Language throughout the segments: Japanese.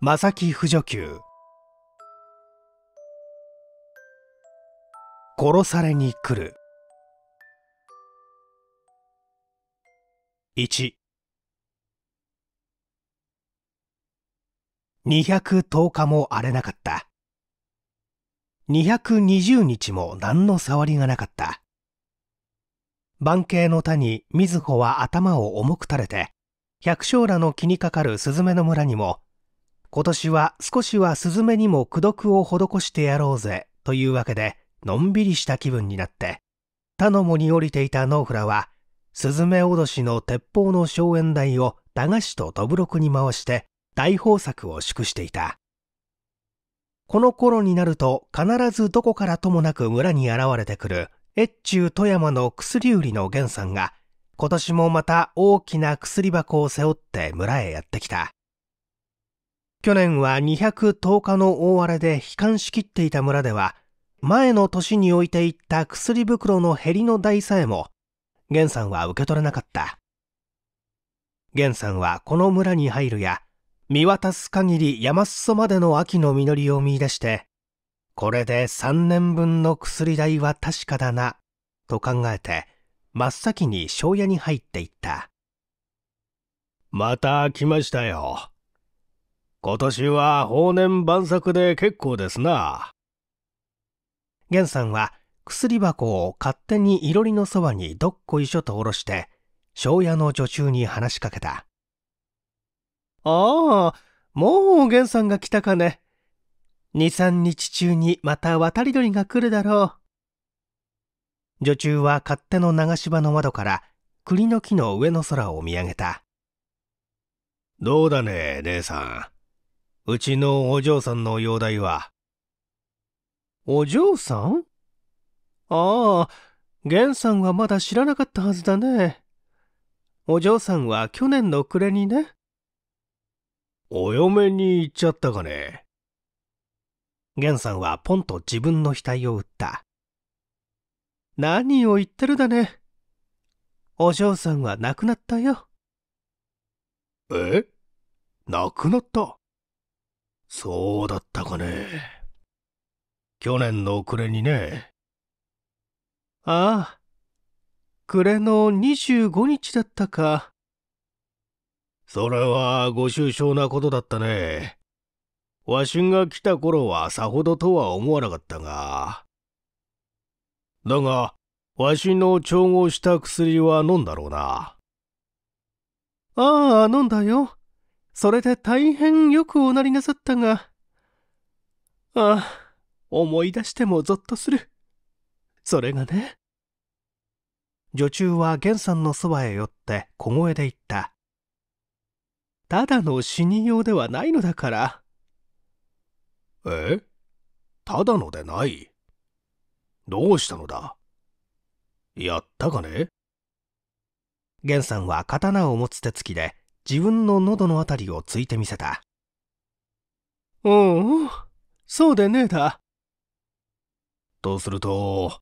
正木不助給殺されに来る1 210日も荒れなかった220日も何の触りがなかった番慶の他に瑞穂は頭を重く垂れて百姓らの気にかかるスズメの村にも今年は少しはスズメにも苦毒を施してやろうぜというわけでのんびりした気分になって他の藻に降りていたノーフラはスズメおどしの鉄砲の荘園台を駄菓子とどぶろくに回して大豊作を祝していたこの頃になると必ずどこからともなく村に現れてくる越中富山の薬売りの源さんが今年もまた大きな薬箱を背負って村へやってきた去年は210日の大荒れで悲観しきっていた村では、前の年に置いていった薬袋の減りの代さえも、源さんは受け取れなかった。源さんはこの村に入るや、見渡す限り山裾までの秋の実りを見出して、これで3年分の薬代は確かだな、と考えて、真っ先に庄屋に入っていった。また来ましたよ。今年は法年万作で結構ですな。玄さんは薬箱を勝手にいろりのそばにどっこいしょと下ろして、庄屋の女中に話しかけた。ああ、もう玄さんが来たかね。二三日中にまた渡り鳥が来るだろう。女中は勝手の流し場の窓から栗の木の上の空を見上げた。どうだね、姉さん。うちのお嬢さんの容体は。お嬢さんああ、源さんはまだ知らなかったはずだね。お嬢さんは去年の暮れにね。お嫁に行っちゃったかね。源さんはポンと自分の額を打った。何を言ってるだね。お嬢さんは亡くなったよ。え亡くなったそうだったかね。去年の暮れにね。ああ、暮れの25日だったか。それはご愁傷なことだったね。わしが来た頃はさほどとは思わなかったが。だが、わしの調合した薬は飲んだろうな。ああ、飲んだよ。それで大変よくおなりなさったが、ああ、思い出してもぞっとする。それがね。女中は源さんのそばへ寄って小声で言った。ただの死にようではないのだから。えただのでないどうしたのだやったかね源さんは刀を持つ手つきで自分の喉のあたりをついてみせた。おお、そうでねえだ。とすると、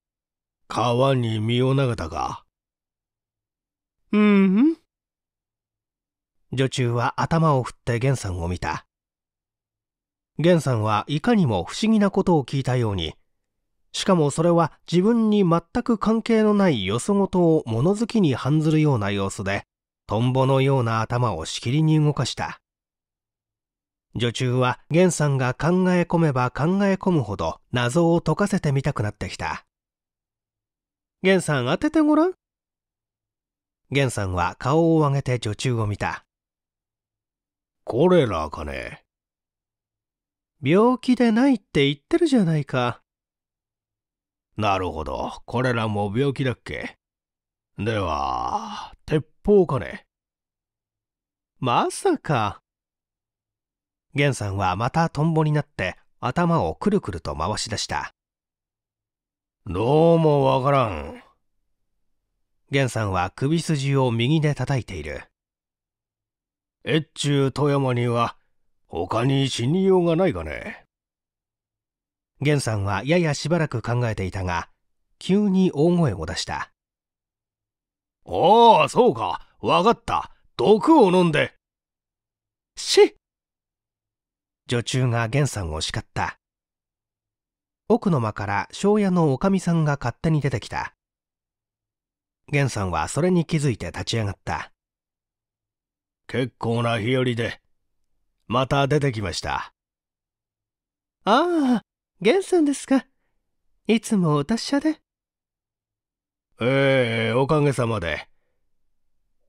川に身を投げたか。うん、うん。女中は頭を振って源さんを見た。源さんはいかにも不思議なことを聞いたように、しかもそれは自分に全く関係のないよそごとを物好きに反ずるような様子で、トンボのような頭をしきりに動かした。女中は源さんが考え込めば考え込むほど謎を解かせてみたくなってきた。源さん当ててごらん。源さんは顔を上げて女中を見た。これらかね。病気でないって言ってるじゃないか。なるほど、これらも病気だっけ。では、鉄砲かねまさか。源さんはまたトンボになって頭をくるくると回し出した。どうもわからん。源さんは首筋を右で叩いている。越中富山には他に死にようがないがね。源さんはややしばらく考えていたが、急に大声を出した。ああ、そうか。わかった。毒を飲んで。し女中が源さんを叱った。奥の間から庄屋のおかみさんが勝手に出てきた。源さんはそれに気づいて立ち上がった。結構な日和で、また出てきました。ああ、源さんですか。いつもお達者で。ええおかげさまで。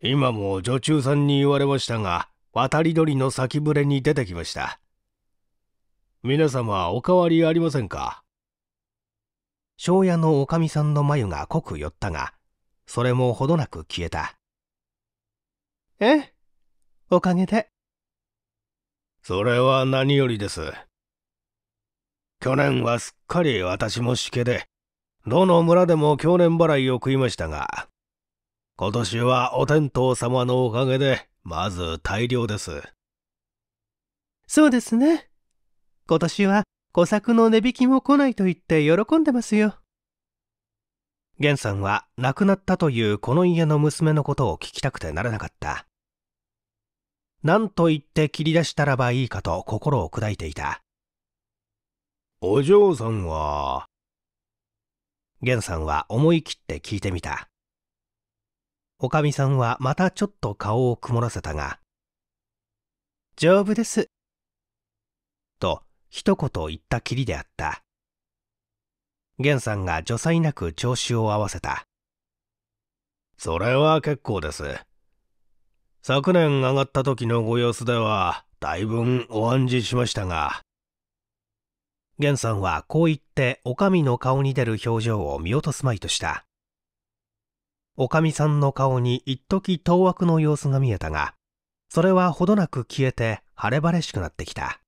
今も女中さんに言われましたが、渡り鳥の先触れに出てきました。皆様、お変わりありませんか庄屋のおかみさんの眉が濃く寄ったが、それもほどなく消えた。ええ、おかげで。それは何よりです。去年はすっかり私もしけで、どの村でも去年払いを食いましたが、今年はお天道様のおかげで、まず大量です。そうですね。今年は小作の値引きも来ないと言って喜んでますよ。源さんは亡くなったというこの家の娘のことを聞きたくてならなかった。何と言って切り出したらばいいかと心を砕いていた。お嬢さんは、源さんは思い切って聞いてみた。おかみさんはまたちょっと顔を曇らせたが、丈夫です。と一言言ったきりであった。源さんが助裁なく調子を合わせた。それは結構です。昨年上がった時のご様子では、だいぶお暗示しましたが、源さんはこう言っておかみの顔に出る表情を見落とすまいとした。おかみさんの顔に一時当惑の様子が見えたが、それはほどなく消えて晴れ晴れしくなってきた。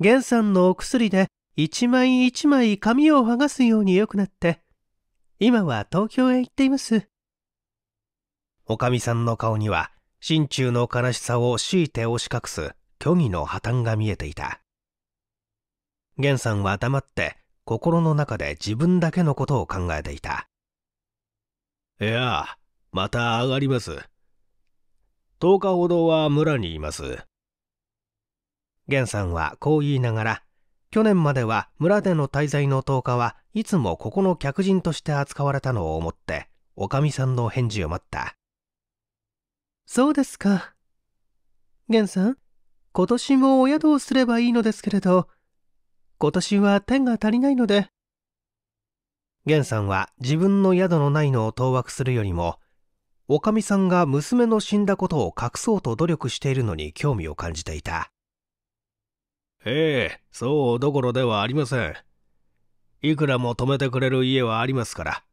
源さんのお薬で一枚一枚紙を剥がすように良くなって、今は東京へ行っています。おかみさんの顔には、心中の悲しさを強いて押し隠す虚偽の破綻が見えていた。源さんは黙って心の中で自分だけのことを考えていた。いや、また上がります。10日ほどは村にいます。源さんはこう言いながら、去年までは村での滞在の10日はいつもここの客人として扱われたのを思って、おかみさんの返事を待った。そうですか。源さん、今年もお宿をすればいいのですけれど、今年は天が足りないので。源さんは自分の宿のないのを当惑するよりも、おかみさんが娘の死んだことを隠そうと努力しているのに興味を感じていた。ええ、そうどころではありません。いくらも泊めてくれる家はありますから。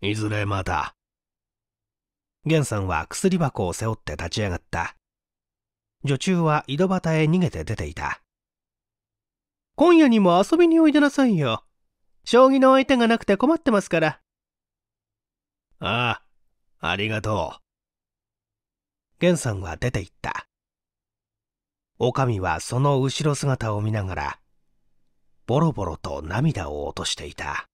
いずれまた。源さんは薬箱を背負って立ち上がった。女中は井戸端へ逃げて出ていた。今夜にも遊びにおいでなさいよ。将棋の相手がなくて困ってますから。ああ、ありがとう。玄さんは出て行った。女将はその後ろ姿を見ながら、ボロボロと涙を落としていた。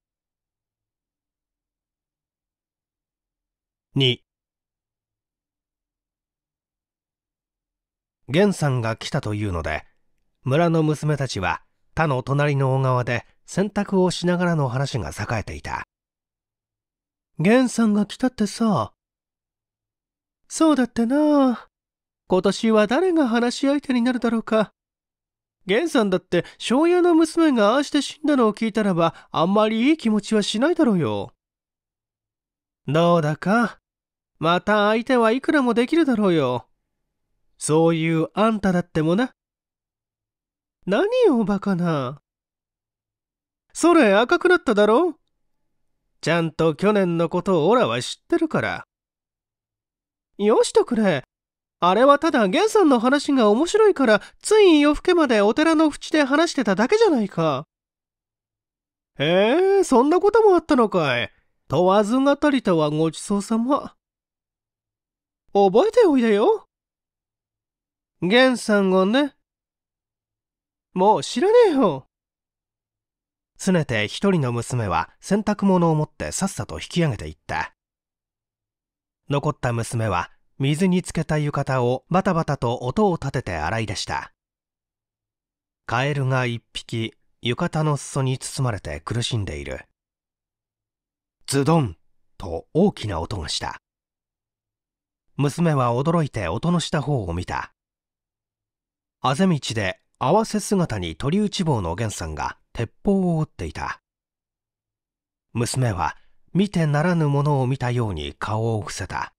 二。玄さんが来たというので、村の娘たちは他の隣の小川で洗濯をしながらの話が栄えていた。源さんが来たってさ。そうだってな。今年は誰が話し相手になるだろうか。源さんだって庄屋の娘がああして死んだのを聞いたらばあんまりいい気持ちはしないだろうよ。どうだかまた相手はいくらもできるだろうよ。そういうあんただってもな。何をバカな。それ赤くなっただろちゃんと去年のことをオラは知ってるから。よしとくれ。あれはただ源さんの話が面白いから、つい夜更けまでお寺の縁で話してただけじゃないか。へえ、そんなこともあったのかい。問わず語りとはごちそうさま。覚えておいでよ。源さんがね、もう知らねえよ。すねて一人の娘は洗濯物を持ってさっさと引き上げていった。残った娘は水につけた浴衣をバタバタと音を立てて洗い出した。カエルが一匹浴衣の裾に包まれて苦しんでいる。ズドンと大きな音がした。娘は驚いて音のした方を見た。あぜ道で合わせ姿に鳥内坊の源さんが鉄砲を撃っていた娘は見てならぬものを見たように顔を伏せた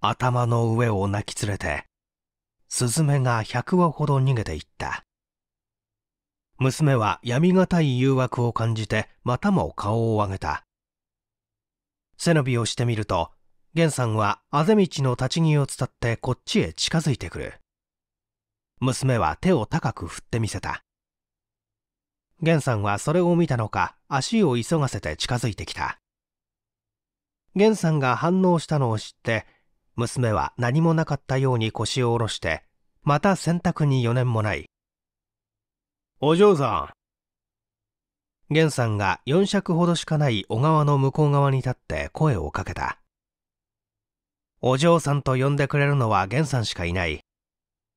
頭の上を泣き連れてスズメが100羽ほど逃げていった娘は闇がたい誘惑を感じてまたも顔を上げた背伸びをしてみると源さんはあぜ道の立ち木を伝ってこっちへ近づいてくる娘は手を高く振ってみせた源さんはそれを見たのか足を急がせて近づいてきた源さんが反応したのを知って娘は何もなかったように腰を下ろしてまた洗濯に余念もないお嬢さん源さんが4尺ほどしかない小川の向こう側に立って声をかけたお嬢さんと呼んでくれるのは源さんしかいない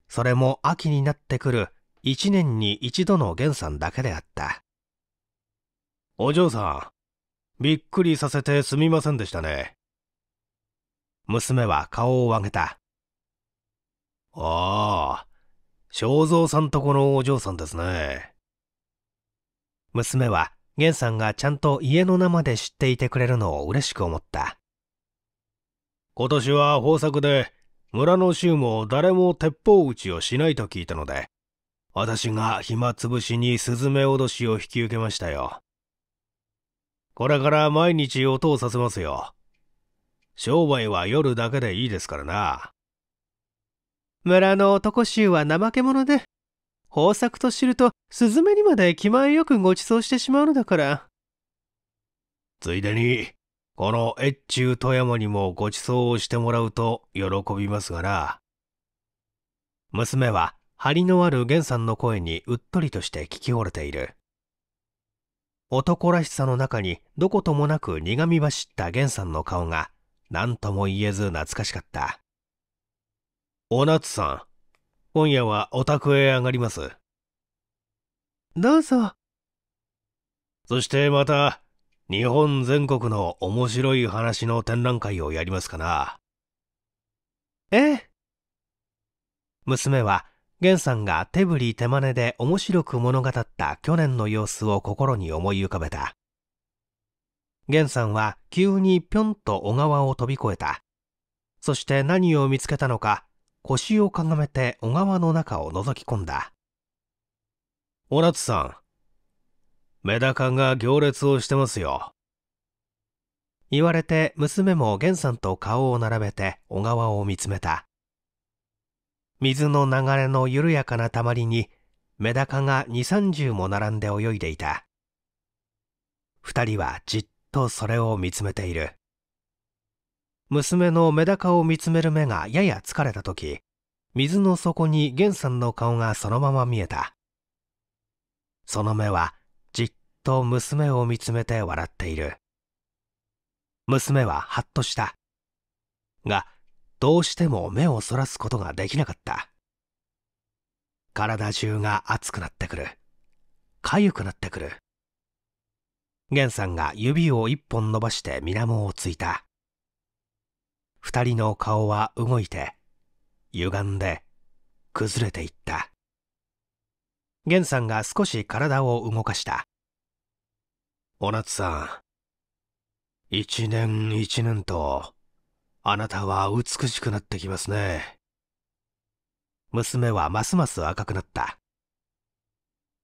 それも秋になってくる一年に一度の源さんだけであった。お嬢さん、びっくりさせてすみませんでしたね。娘は顔を上げた。ああ、正蔵さんとこのお嬢さんですね。娘は、源さんがちゃんと家の名まで知っていてくれるのを嬉しく思った。今年は豊作で、村の衆も誰も鉄砲撃ちをしないと聞いたので、私が暇つぶしにスズメ脅しを引き受けましたよ。これから毎日音をさせますよ。商売は夜だけでいいですからな。村の男衆は怠け者で、豊作と知るとスズメにまで気前よくご馳走してしまうのだから。ついでに、この越中富山にもご馳走をしてもらうと喜びますがな。娘は張りのある源さんの声にうっとりとして聞き惚れている。男らしさの中にどこともなく苦み走った源さんの顔が何とも言えず懐かしかった。お夏さん、今夜はお宅へ上がります。どうぞ。そしてまた日本全国の面白い話の展覧会をやりますかな。ええ。娘は、源さんが手振り手真似で面白く物語った去年の様子を心に思い浮かべた。源さんは急にぴょんと小川を飛び越えた。そして何を見つけたのか、腰をかがめて小川の中を覗き込んだ。おなつさん、メダカが行列をしてますよ。言われて娘も源さんと顔を並べて小川を見つめた。水の流れの緩やかなたまりにメダカが二三十も並んで泳いでいた。二人はじっとそれを見つめている。娘のメダカを見つめる目がやや疲れた時、水の底に源さんの顔がそのまま見えた。その目はと娘を見つめて笑っている。娘はハッとした。が、どうしても目をそらすことができなかった。体中が熱くなってくる。痒くなってくる。源さんが指を一本伸ばして水面をついた。二人の顔は動いて、歪んで、崩れていった。源さんが少し体を動かした。お夏さん。一年一年と、あなたは美しくなってきますね。娘はますます赤くなった。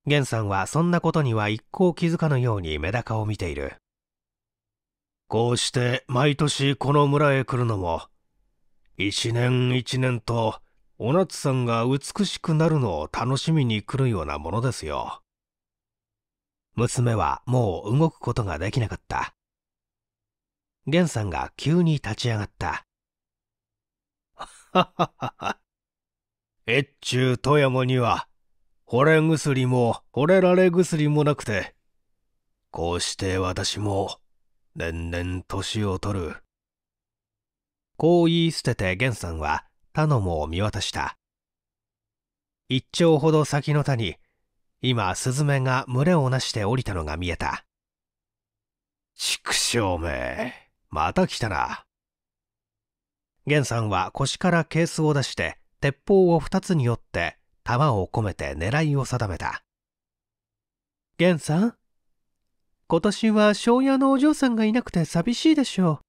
源さんはそんなことには一向気づかぬようにメダカを見ている。こうして毎年この村へ来るのも、一年一年と、お夏さんが美しくなるのを楽しみに来るようなものですよ。娘はもう動くことができなかった。源さんが急に立ち上がった。越中富山には、惚れ薬も惚れられ薬もなくて、こうして私も、年々年を取る。こう言い捨てて源さんは、他のもを見渡した。一丁ほど先の谷、に、今スズメが群れをなして降りたのが見えた畜生めまた来たな源さんは腰からケースを出して鉄砲を2つに折って弾を込めて狙いを定めた源さん今年は庄屋のお嬢さんがいなくて寂しいでしょう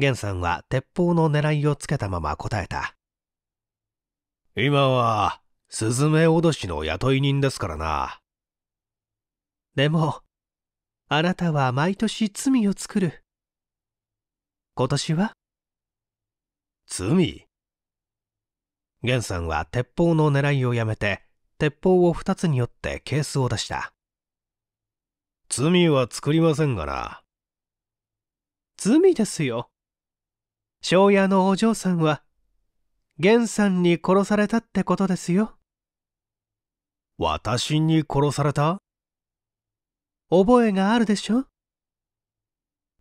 源さんは鉄砲の狙いをつけたまま答えた今はスズメ脅しの雇い人ですからな。でも、あなたは毎年罪を作る。今年は罪源さんは鉄砲の狙いをやめて、鉄砲を二つによってケースを出した。罪は作りませんがな。罪ですよ。庄屋のお嬢さんは、源さんに殺されたってことですよ。私に殺された覚えがあるでしょ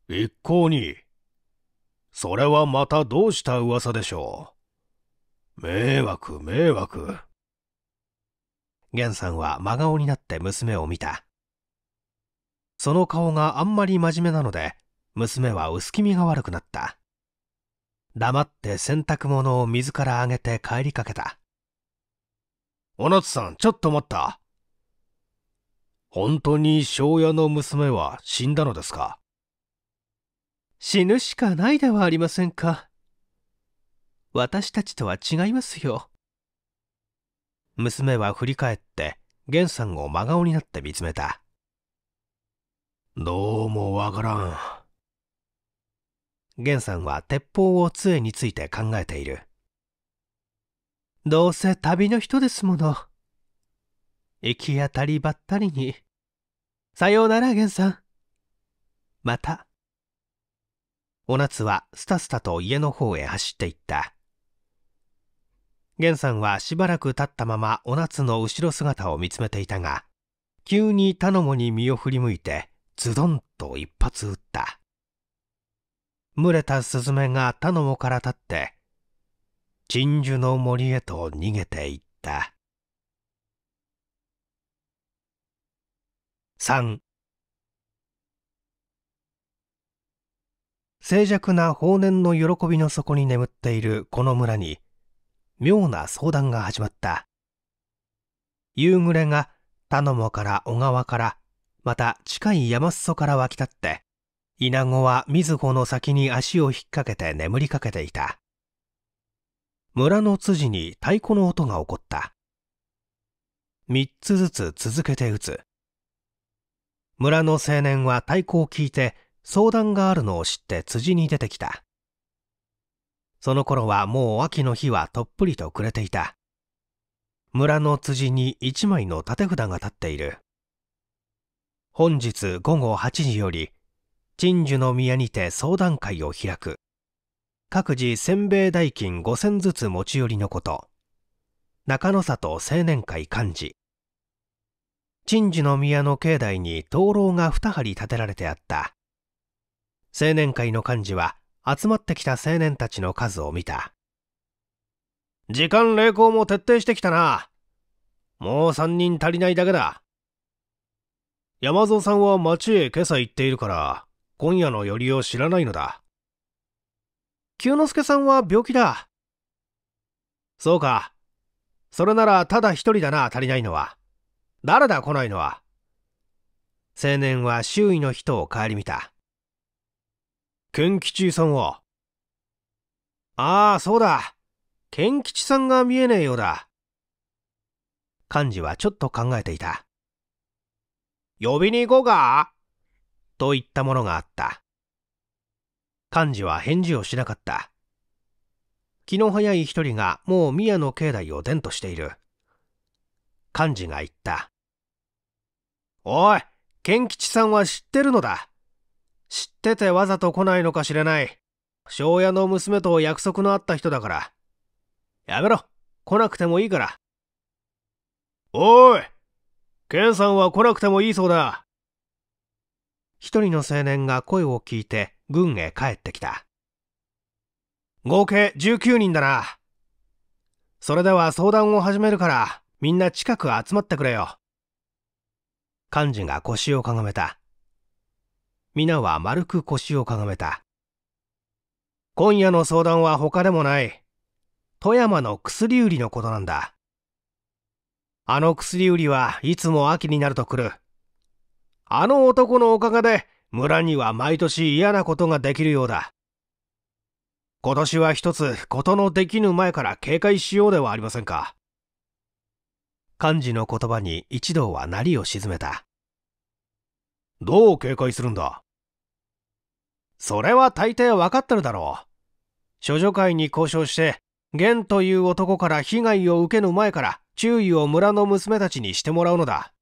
一向に。それはまたどうした噂でしょう。迷惑、迷惑。玄さんは真顔になって娘を見た。その顔があんまり真面目なので、娘は薄気味が悪くなった。黙って洗濯物を水からあげて帰りかけた。小野さん、ちょっと待った。本当に庄屋の娘は死んだのですか死ぬしかないではありませんか。私たちとは違いますよ。娘は振り返って、源さんを真顔になって見つめた。どうもわからん。源さんは鉄砲を杖について考えている。どうせ旅の人ですもの。行き当たりばったりに。さようなら、源さん。また。お夏はスタスタと家の方へ走っていった。源さんはしばらく立ったままお夏の後ろ姿を見つめていたが、急に頼のもに身を振り向いて、ズドンと一発撃った。群れたスズメが頼のもから立って、鎮守の森へと逃げていった3静寂な法然の喜びの底に眠っているこの村に妙な相談が始まった夕暮れが田野から小川からまた近い山裾から湧き立ってイナゴは瑞穂の先に足を引っ掛けて眠りかけていた村の辻に太鼓の音が起こった。3つずつ続けて打つ。村の青年は太鼓を聞いて相談があるのを知って辻に出てきた。その頃はもう秋の日はとっぷりと暮れていた。村の辻に一枚の立て札が立っている。本日午後8時より、鎮守の宮にて相談会を開く。各自せんべい代金5千ずつ持ち寄りのこと。中野里青年会幹事。陳治の宮の境内に灯籠が二張建てられてあった。青年会の幹事は集まってきた青年たちの数を見た。時間励行も徹底してきたな。もう3人足りないだけだ。山蔵さんは町へ今朝行っているから、今夜の寄りを知らないのだ。久之助さんは病気だ。そうか。それならただ一人だな、足りないのは。誰だ、来ないのは。青年は周囲の人を顧みた。賢吉さんはああ、そうだ。賢吉さんが見えねえようだ。幹事はちょっと考えていた。呼びに行こうかと言ったものがあった。幹事は返事をしなかった。気の早い一人がもう宮野境内を伝としている。幹事が言った。おい、賢吉さんは知ってるのだ。知っててわざと来ないのかしれない。庄屋の娘と約束のあった人だから。やめろ、来なくてもいいから。おい、健さんは来なくてもいいそうだ。一人の青年が声を聞いて軍へ帰ってきた。合計19人だな。それでは相談を始めるから、みんな近く集まってくれよ。幹事が腰をかがめた。皆は丸く腰をかがめた。今夜の相談は他でもない。富山の薬売りのことなんだ。あの薬売りはいつも秋になると来る。あの男のおかげで村には毎年嫌なことができるようだ。今年は一つ、ことのできぬ前から警戒しようではありませんか。幹事の言葉に一同はなりを鎮めた。どう警戒するんだそれは大抵わかってるだろう。諸女会に交渉して、玄という男から被害を受けぬ前から注意を村の娘たちにしてもらうのだ。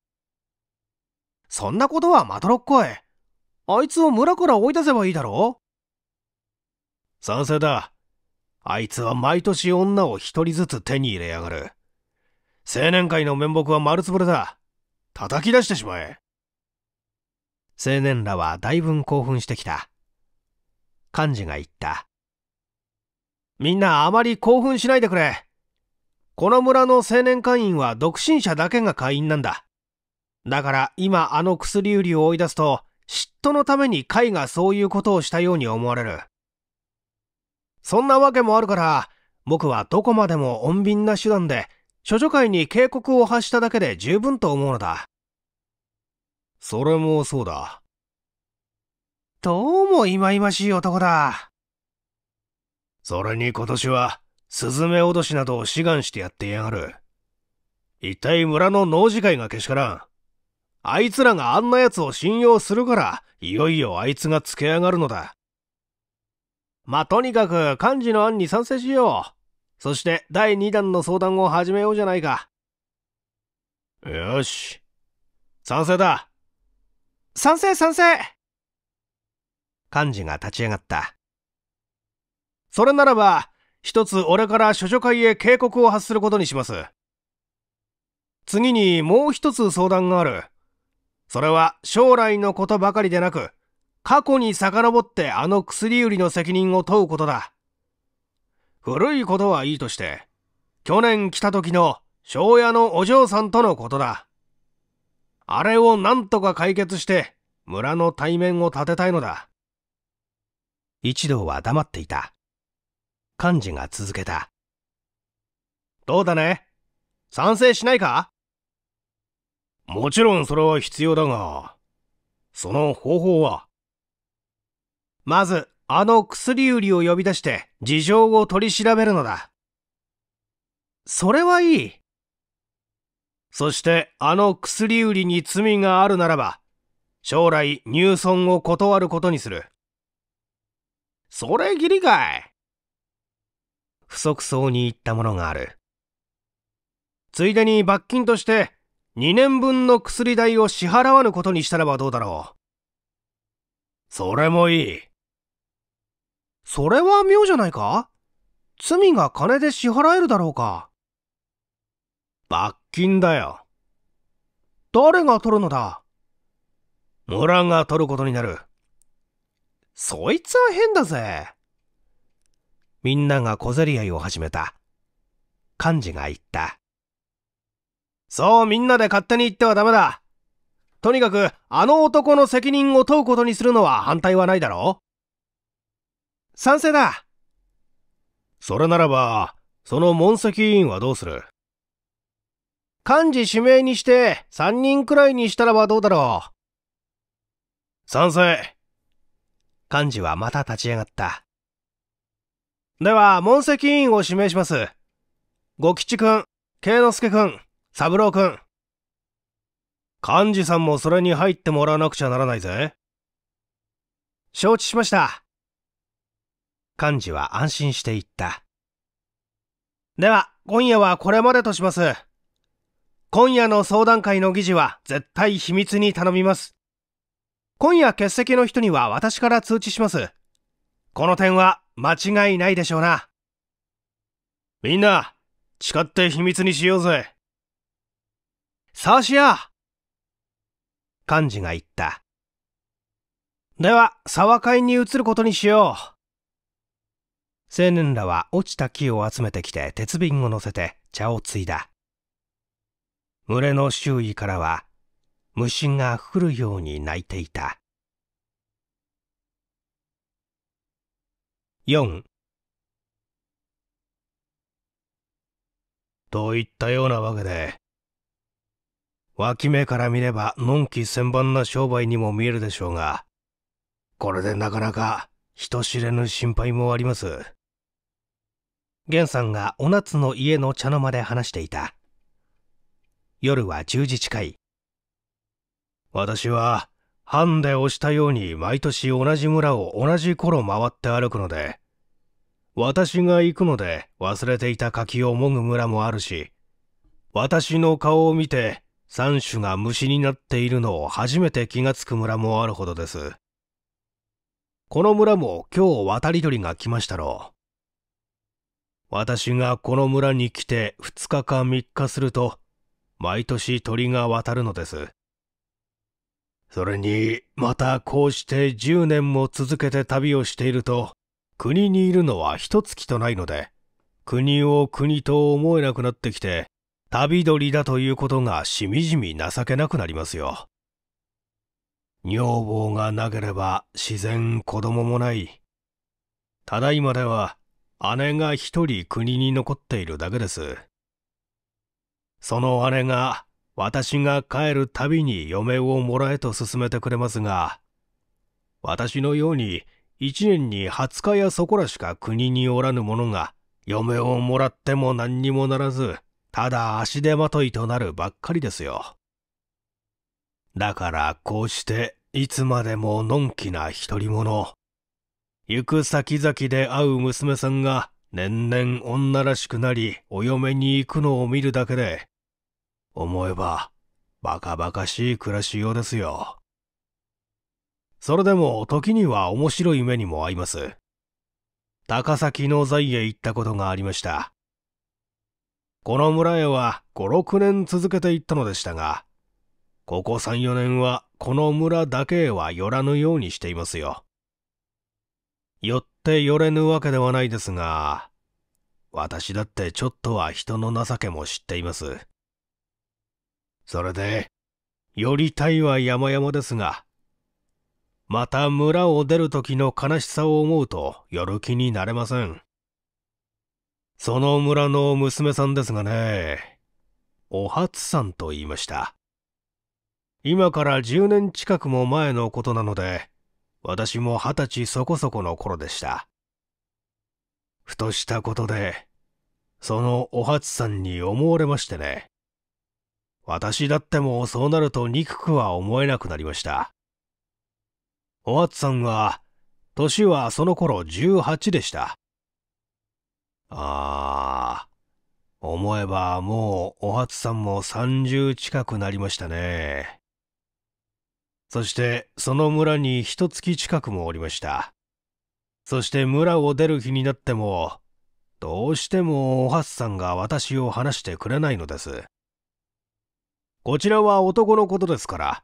そんなことはまどろっこい。あいつを村から追い出せばいいだろ賛成だ。あいつは毎年女を一人ずつ手に入れやがる。青年会の面目は丸つぶれだ。叩き出してしまえ。青年らはだいぶ興奮してきた。幹事が言った。みんなあまり興奮しないでくれ。この村の青年会員は独身者だけが会員なんだ。だから今あの薬売りを追い出すと、嫉妬のためにカイがそういうことをしたように思われる。そんなわけもあるから、僕はどこまでも穏便な手段で、処女会に警告を発しただけで十分と思うのだ。それもそうだ。どうも忌々しい男だ。それに今年は、スズメ脅しなどを志願してやってやがる。一体村の農事会がけしからん。あいつらがあんな奴を信用するから、いよいよあいつがつけ上がるのだ。まあ、とにかく幹事の案に賛成しよう。そして第2弾の相談を始めようじゃないか。よし。賛成だ。賛成賛成幹事が立ち上がった。それならば、一つ俺から諸書会へ警告を発することにします。次にもう一つ相談がある。それは将来のことばかりでなく、過去に遡ってあの薬売りの責任を問うことだ。古いことはいいとして、去年来た時の庄屋のお嬢さんとのことだ。あれを何とか解決して、村の対面を立てたいのだ。一同は黙っていた。幹事が続けた。どうだね賛成しないかもちろんそれは必要だが、その方法はまず、あの薬売りを呼び出して事情を取り調べるのだ。それはいい。そして、あの薬売りに罪があるならば、将来入村を断ることにする。それぎりかい。不足そうに言ったものがある。ついでに罰金として2年分の薬代を支払わぬことにしたらばどうだろう。それもいい。それは妙じゃないか罪が金で支払えるだろうか。罰金だよ。誰が取るのだ村が取ることになる。そいつは変だぜ。みんなが小競り合いを始めた。幹事が言った。そうみんなで勝手に言ってはダメだ。とにかく、あの男の責任を問うことにするのは反対はないだろう賛成だ。それならば、その問責委員はどうする幹事指名にして、3人くらいにしたらばどうだろう賛成。幹事はまた立ち上がった。では、問責委員を指名します。ご吉君、慶之助君、三郎君幹事さんもそれに入ってもらわなくちゃならないぜ。承知しました。幹事は安心して言った。では、今夜はこれまでとします。今夜の相談会の議事は絶対秘密に頼みます。今夜欠席の人には私から通知します。この点は間違いないでしょうな。みんな、誓って秘密にしようぜ。そうしよう幹事が言った。では、沢会に移ることにしよう。青年らは落ちた木を集めてきて鉄瓶を乗せて茶をついだ。群れの周囲からは虫が降るように鳴いていた。4といったようなわけで脇目から見ればのんき千番な商売にも見えるでしょうが、これでなかなか人知れぬ心配もあります。源さんがお夏の家の茶の間で話していた。夜は10時近い。私は、ハンデをしたように毎年同じ村を同じ頃回って歩くので、私が行くので忘れていた柿をもぐ村もあるし、私の顔を見て三種が虫になっているのを初めて気がつく村もあるほどです。この村も今日渡り鳥が来ましたろう。私がこの村に来て2日か3日すると、毎年鳥が渡るのです。それに、またこうして10年も続けて旅をしていると、国にいるのは一月とないので、国を国と思えなくなってきて、旅鳥だということがしみじみ情けなくなりますよ。女房がなければ自然子供もない。ただいまでは姉が一人国に残っているだけです。その姉が私が帰るたびに嫁をもらえと勧めてくれますが、私のように一年に20日やそこらしか国におらぬ者が嫁をもらっても何にもならず、ただ足手まといとなるばっかりですよ。だからこうしていつまでものんきな独り者。行く先々で会う娘さんが年々女らしくなりお嫁に行くのを見るだけで、思えばバカバカしい暮らしようですよ。それでも時には面白い目にも合います。高崎の財へ行ったことがありました。この村へは5、6年続けていったのでしたが、ここ3、4年はこの村だけへは寄らぬようにしていますよ。寄って寄れぬわけではないですが、私だってちょっとは人の情けも知っています。それで、寄りたいは山々ですが、また村を出る時の悲しさを思うと寄る気になれません。その村の娘さんですがね、お初さんと言いました。今から10年近くも前のことなので、私も二十歳そこそこの頃でした。ふとしたことで、そのお初さんに思われましてね。私だってもそうなると憎くは思えなくなりました。お初さんは、年はその頃18でした。ああ、思えばもうお初さんも30近くなりましたね。そしてその村に一月近くもおりました。そして村を出る日になっても、どうしてもおはつさんが私を話してくれないのです。こちらは男のことですから、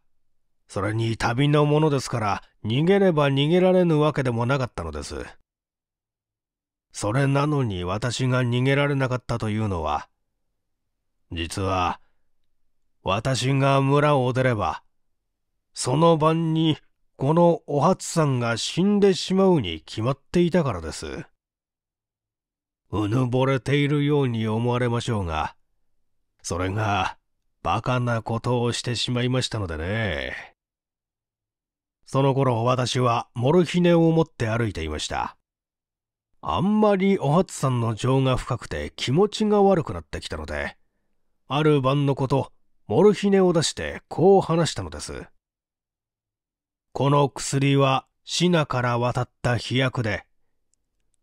それに旅のものですから、逃げれば逃げられぬわけでもなかったのです。それなのに私が逃げられなかったというのは、実は、私が村を出れば、その晩にこのお初さんが死んでしまうに決まっていたからです。うぬぼれているように思われましょうが、それが、バカなことをしてしまいましたのでね。その頃私はモルヒネを持って歩いていました。あんまりお初さんの情が深くて気持ちが悪くなってきたので、ある晩のこと、モルヒネを出してこう話したのです。この薬はシナから渡った飛躍で、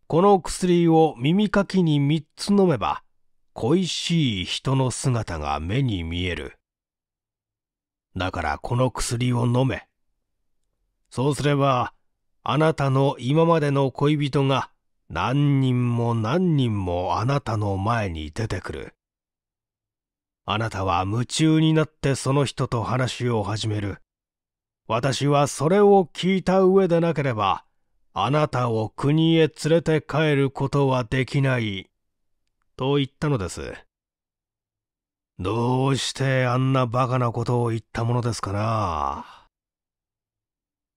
この薬を耳かきに三つ飲めば、恋しい人の姿が目に見える。だからこの薬を飲め。そうすれば、あなたの今までの恋人が何人も何人もあなたの前に出てくる。あなたは夢中になってその人と話を始める。私はそれを聞いた上でなければ、あなたを国へ連れて帰ることはできない。と言ったのです。どうしてあんなバカなことを言ったものですかな。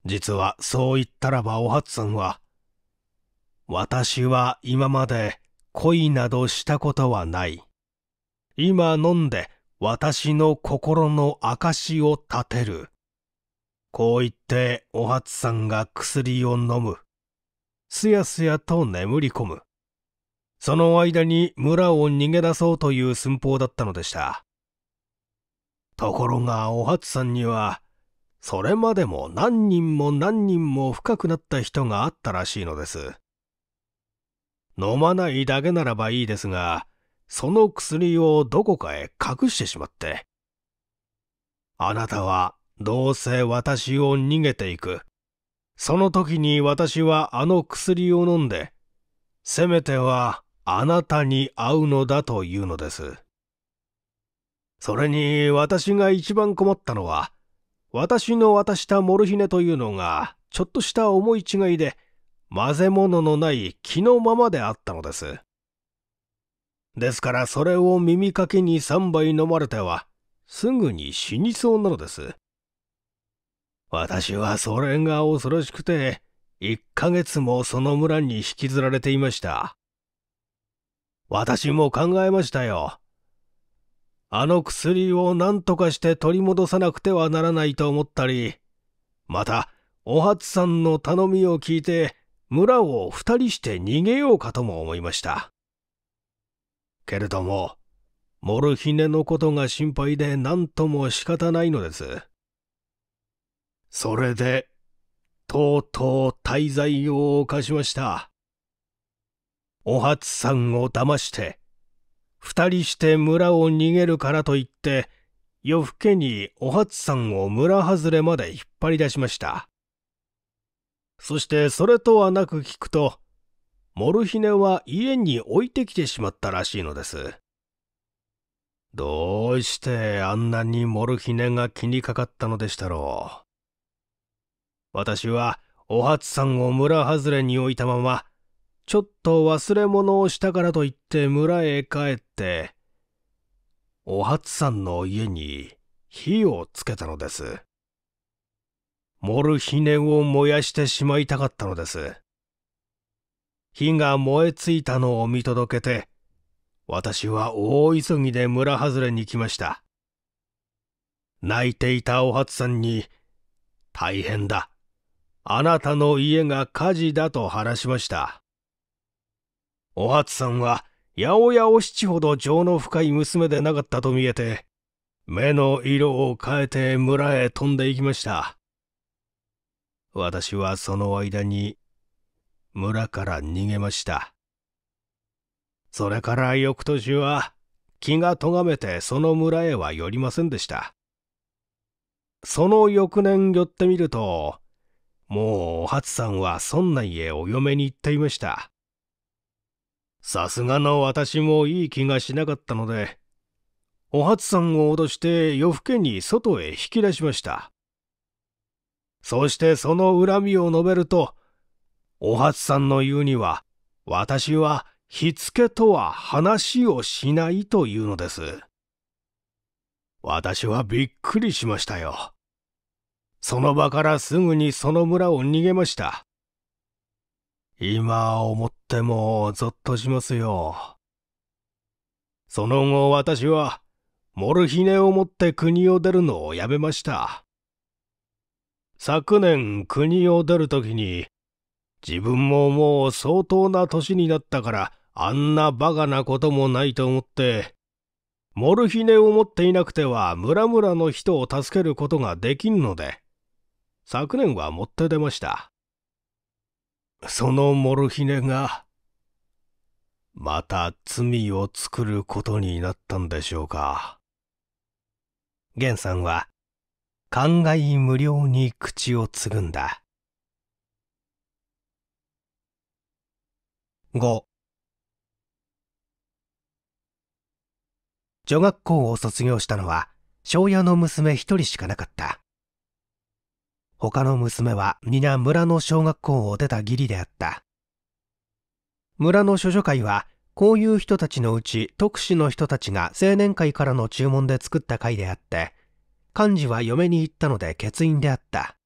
実はそう言ったらばおはつさんは、私は今まで恋などしたことはない。今飲んで私の心の証を立てる。こう言ってお初さんが薬を飲む。すやすやと眠り込む。その間に村を逃げ出そうという寸法だったのでした。ところがお初さんには、それまでも何人も何人も深くなった人があったらしいのです。飲まないだけならばいいですが、その薬をどこかへ隠してしまって。あなたはどうせ私を逃げていく。その時に私はあの薬を飲んで、せめてはあなたに会うのだというのです。それに私が一番困ったのは、私の渡したモルヒネというのが、ちょっとした思い違いで、混ぜ物のない気のままであったのです。ですからそれを耳かきに3杯飲まれては、すぐに死にそうなのです。私はそれが恐ろしくて、1ヶ月もその村に引きずられていました。私も考えましたよ。あの薬を何とかして取り戻さなくてはならないと思ったり、また、お初さんの頼みを聞いて、村を二人して逃げようかとも思いました。けれども、モルヒネのことが心配で何とも仕方ないのです。それで、とうとう滞在を犯しました。お初さんを騙して、二人して村を逃げるからと言って、夜更けにお初さんを村外れまで引っ張り出しました。そしてそれとはなく聞くと、モルヒネは家に置いてきてしまったらしいのです。どうしてあんなにモルヒネが気にかかったのでしたろう。私は、お初さんを村外れに置いたまま、ちょっと忘れ物をしたからといって村へ帰って、お初さんの家に火をつけたのです。モルヒネを燃やしてしまいたかったのです。火が燃え尽いたのを見届けて、私は大急ぎで村外れに来ました。泣いていたお初さんに、大変だ。あなたの家が火事だと話しました。お初さんは、八百屋お七ほど情の深い娘でなかったと見えて、目の色を変えて村へ飛んでいきました。私はその間に村から逃げました。それから翌年は気がとがめてその村へは寄りませんでした。その翌年寄ってみると、もうお初さんは村内へお嫁に行っていました。さすがの私もいい気がしなかったので、お初さんを脅して夜更けに外へ引き出しました。そしてその恨みを述べると、お初さんの言うには、私は火付けとは話をしないというのです。私はびっくりしましたよ。その場からすぐにその村を逃げました。今思ってもぞっとしますよ。その後私は、モルヒネを持って国を出るのをやめました。昨年国を出る時に自分ももう相当な年になったからあんなバカなこともないと思ってモルヒネを持っていなくては村々の人を助けることができんので昨年は持って出ましたそのモルヒネがまた罪を作ることになったんでしょうか源さんは感慨無量に口をつぐんだ5女学校を卒業したのは庄屋の娘一人しかなかった他の娘は皆村の小学校を出た義理であった村の処女会はこういう人たちのうち特使の人たちが青年会からの注文で作った会であって幹事は嫁に行ったので欠員であった。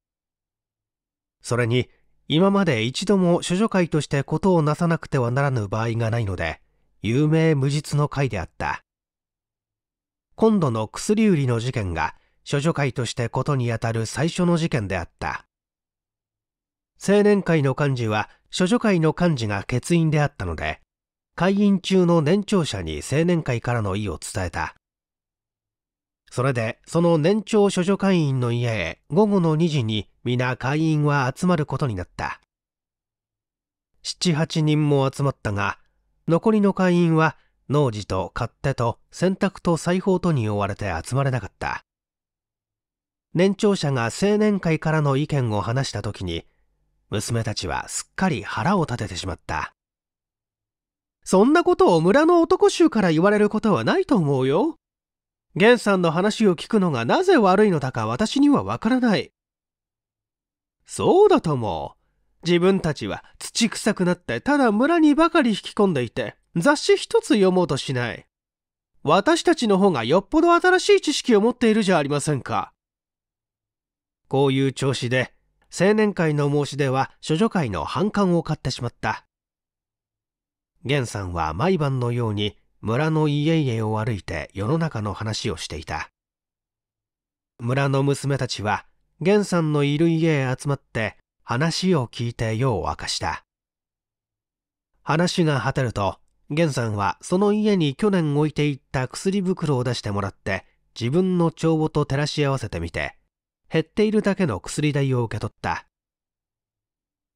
それに、今まで一度も処女会としてことをなさなくてはならぬ場合がないので、有名無実の会であった。今度の薬売りの事件が、処女会としてことにあたる最初の事件であった。青年会の幹事は、処女会の幹事が欠員であったので、会員中の年長者に青年会からの意を伝えた。それでその年長処女会員の家へ午後の2時に皆会員は集まることになった78人も集まったが残りの会員は農事と勝手と洗濯と裁縫とに追われて集まれなかった年長者が青年会からの意見を話した時に娘たちはすっかり腹を立ててしまったそんなことを村の男衆から言われることはないと思うよゲンさんの話を聞くのがなぜ悪いのだか私にはわからない。そうだとも。自分たちは土臭くなってただ村にばかり引き込んでいて雑誌一つ読もうとしない。私たちの方がよっぽど新しい知識を持っているじゃありませんか。こういう調子で青年会の申し出は処女会の反感を買ってしまった。源さんは毎晩のように村の家々を歩いて世の中の話をしていた村の娘たちは源さんのいる家へ集まって話を聞いて夜を明かした話が果てると源さんはその家に去年置いていった薬袋を出してもらって自分の帳簿と照らし合わせてみて減っているだけの薬代を受け取った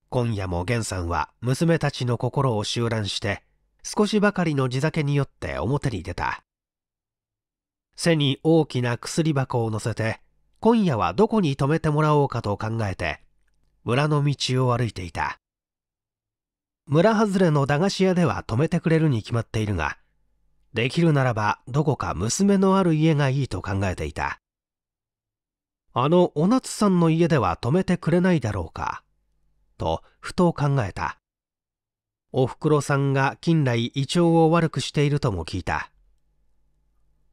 今夜も源さんは娘たちの心を集乱して少しばかりの地酒によって表に出た。背に大きな薬箱を乗せて、今夜はどこに泊めてもらおうかと考えて、村の道を歩いていた。村外れの駄菓子屋では泊めてくれるに決まっているが、できるならばどこか娘のある家がいいと考えていた。あのお夏さんの家では泊めてくれないだろうか、とふと考えた。おふくろさんが近来胃腸を悪くしているとも聞いた。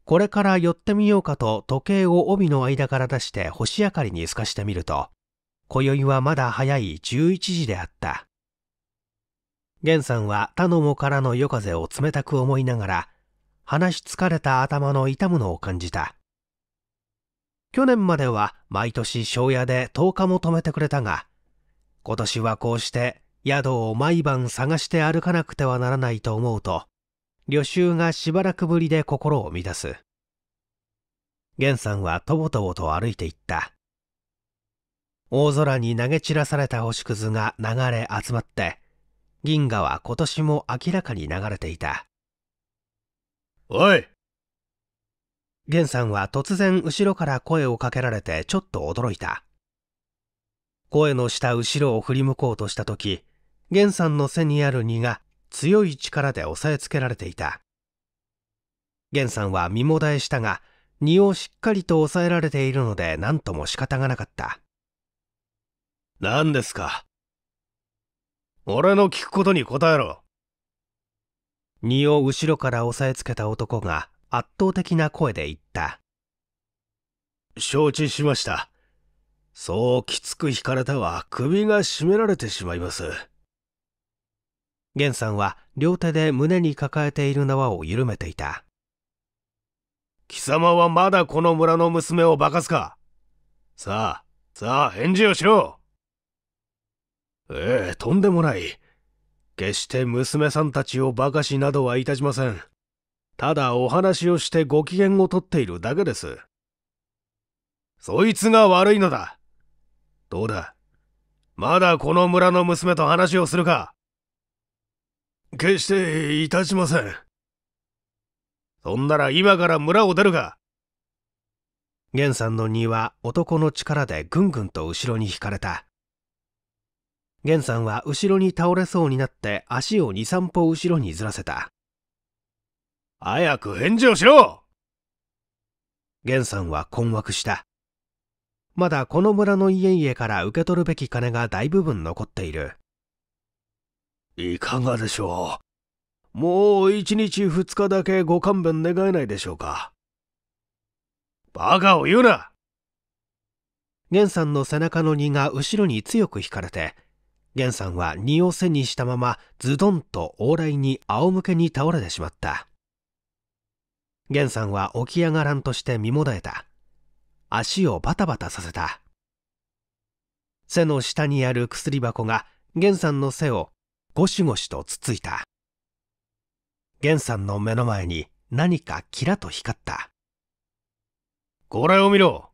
これから寄ってみようかと時計を帯の間から出して星明かりに透かしてみると、今宵はまだ早い11時であった。源さんは他のもからの夜風を冷たく思いながら、話し疲れた頭の痛むのを感じた。去年までは毎年庄屋で10日も止めてくれたが、今年はこうして宿を毎晩探して歩かなくてはならないと思うと旅愁がしばらくぶりで心を乱す源さんはとぼとぼと歩いていった大空に投げ散らされた星屑が流れ集まって銀河は今年も明らかに流れていたおい源さんは突然後ろから声をかけられてちょっと驚いた声のした後ろを振り向こうとした時源さんの背にある荷が強い力で押さえつけられていた。源さんは身もだえしたが、荷をしっかりと抑えられているので何とも仕方がなかった。何ですか俺の聞くことに答えろ。荷を後ろから押さえつけた男が圧倒的な声で言った。承知しました。そうきつく引かれたは首が絞められてしまいます。源さんは両手で胸に抱えている縄を緩めていた貴様はまだこの村の娘を化かすかさあさあ返事をしろええとんでもない決して娘さんたちを化かしなどはいたしませんただお話をしてご機嫌をとっているだけですそいつが悪いのだどうだまだこの村の娘と話をするか決していたしません。そんなら今から村を出るか。源さんの荷は男の力でぐんぐんと後ろに引かれた。源さんは後ろに倒れそうになって足を2、3歩後ろにずらせた。早く返事をしろ源さんは困惑した。まだこの村の家々から受け取るべき金が大部分残っている。いかがでしょうもう一日二日だけご勘弁願えないでしょうかバカを言うな源さんの背中の荷が後ろに強く引かれて源さんは荷を背にしたままズドンと往来に仰向けに倒れてしまった源さんは起き上がらんとして身もだえた足をバタバタさせた背の下にある薬箱が源さんの背をゴシゴシとつついた。源さんの目の前に何かキラと光った。これを見ろ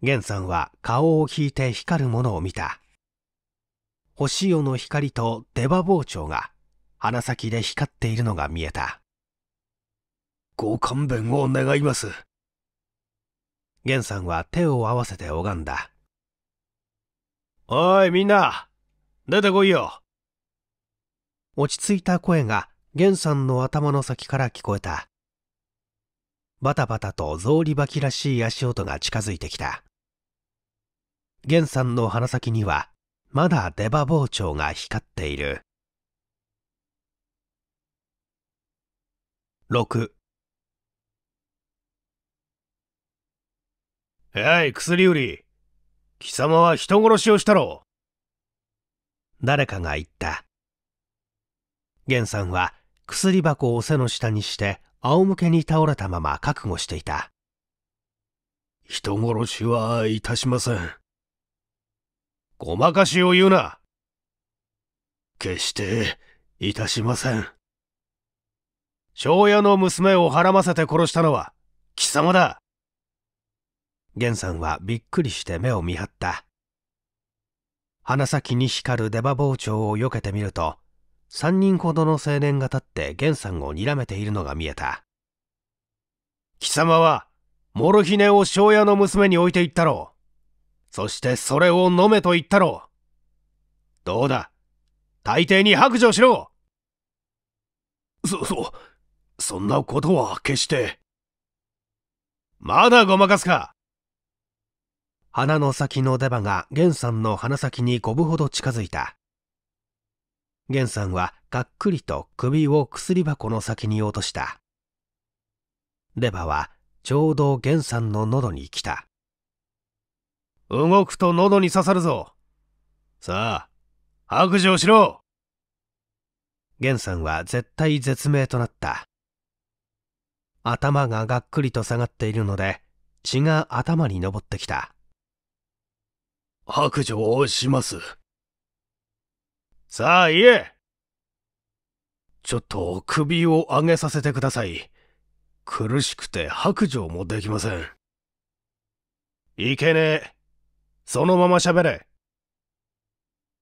源さんは顔を引いて光るものを見た。星夜の光と出刃包丁が鼻先で光っているのが見えた。ご勘弁を願います。源さんは手を合わせて拝んだ。おいみんな出てこいよ。落ち着いた声が源さんの頭の先から聞こえた。バタバタと草履履きらしい足音が近づいてきた。源さんの鼻先には、まだ出刃包丁が光っている。6い、薬売り。貴様は人殺しをしたろ誰かが言った。源さんは薬箱を背の下にして仰向けに倒れたまま覚悟していた。人殺しはいたしません。ごまかしを言うな。決していたしません。庄屋の娘をはらませて殺したのは貴様だ。源さんはびっくりして目を見張った。鼻先に光る出刃包丁を避けてみると、3人ほどの青年が立って源さんを睨めているのが見えた。貴様は、モロヒネを庄屋の娘に置いていったろう。そしてそれを飲めと言ったろう。どうだ大抵に白状しろそ、そ、そんなことは決して。まだごまかすか花の先の出刃が源さんの鼻先に五分ほど近づいた。源さんはがっくりと首を薬箱の先に落とした。レバはちょうど源さんの喉に来た。動くと喉に刺さるぞ。さあ、白状しろ源さんは絶対絶命となった。頭ががっくりと下がっているので、血が頭に上ってきた。白状をします。さあ言えちょっと首を上げさせてください。苦しくて白状もできません。いけねえ。そのまま喋れ。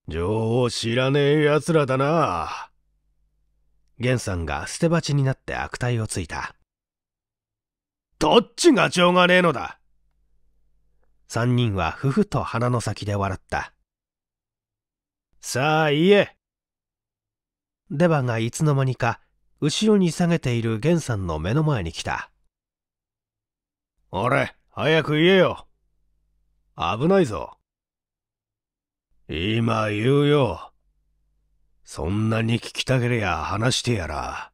女王知らねえ奴らだな。玄さんが捨て鉢になって悪態をついた。どっちが情がねえのだ三人はふふと鼻の先で笑った。さあ言えデバがいつの間にか後ろに下げている源さんの目の前に来た。俺、早く言えよ。危ないぞ。今言うよ。そんなに聞きたけりゃ話してやら。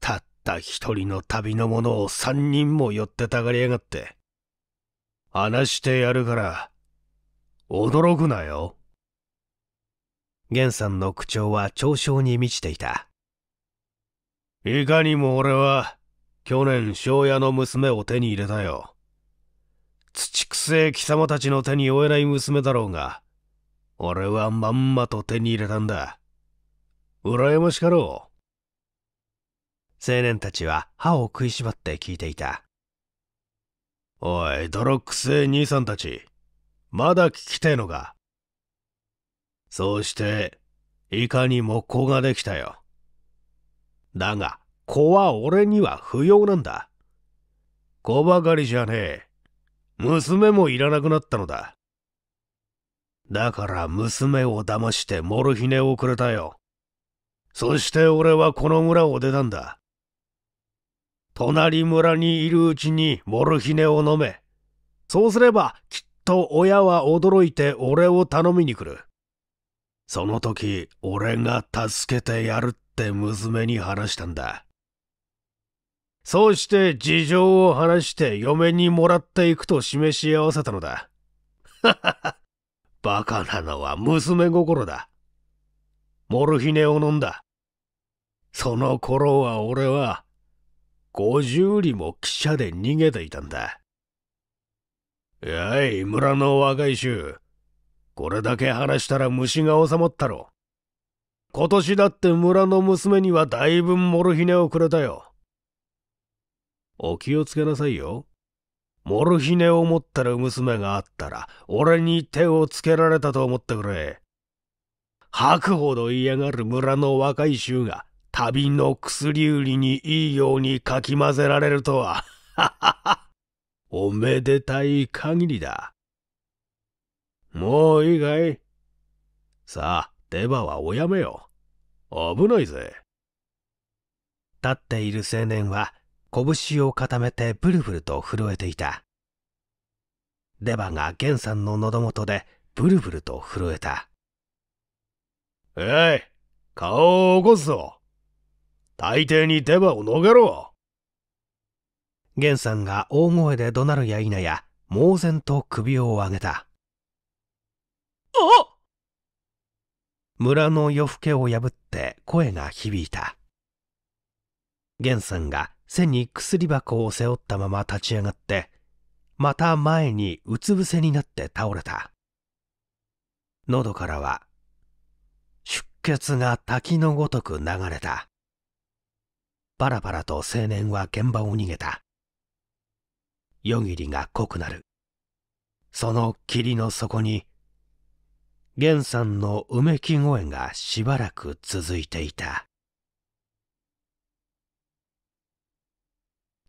たった一人の旅の者を三人も寄ってたがりやがって。話してやるから、驚くなよ。源さんの口調は嘲笑に満ちていた。いかにも俺は、去年庄屋の娘を手に入れたよ。土く貴様たちの手に負えない娘だろうが、俺はまんまと手に入れたんだ。羨ましかろう。青年たちは歯を食いしばって聞いていた。おい、泥くせえ兄さんたち、まだ聞きてえのか。そうして、いかにも子ができたよ。だが、子は俺には不要なんだ。子ばかりじゃねえ。娘もいらなくなったのだ。だから娘を騙してモルヒネをくれたよ。そして俺はこの村を出たんだ。隣村にいるうちにモルヒネを飲め。そうすればきっと親は驚いて俺を頼みに来る。その時俺が助けてやるって娘に話したんだ。そうして事情を話して嫁にもらっていくと示し合わせたのだ。ははは。バカなのは娘心だ。モルヒネを飲んだ。その頃は俺は50里も汽車で逃げていたんだ。やい、村の若い衆。これだけ話したら虫が収まったろ。今年だって村の娘にはだいぶモルヒネをくれたよ。お気をつけなさいよ。モルヒネを持ってる娘があったら、俺に手をつけられたと思ってくれ。吐くほど嫌がる村の若い衆が旅の薬売りにいいようにかき混ぜられるとは。ははは。おめでたい限りだ。もういいかいさあ、出羽はおやめよ。危ないぜ。立っている青年は、拳を固めてブルブルと震えていた。デバが源さんの喉元でブルブルと震えた。えい、顔を起こすぞ。大抵に出刃を逃げろ源さんが大声で怒鳴るや否や猛然と首を上げたあ村の夜更けを破って声が響いた源さんが背に薬箱を背負ったまま立ち上がってまた前にうつ伏せになって倒れた喉からは出血が滝のごとく流れたバラバラと青年は現場を逃げた夜霧が濃くなるその霧の底に源さんのうめき声がしばらく続いていた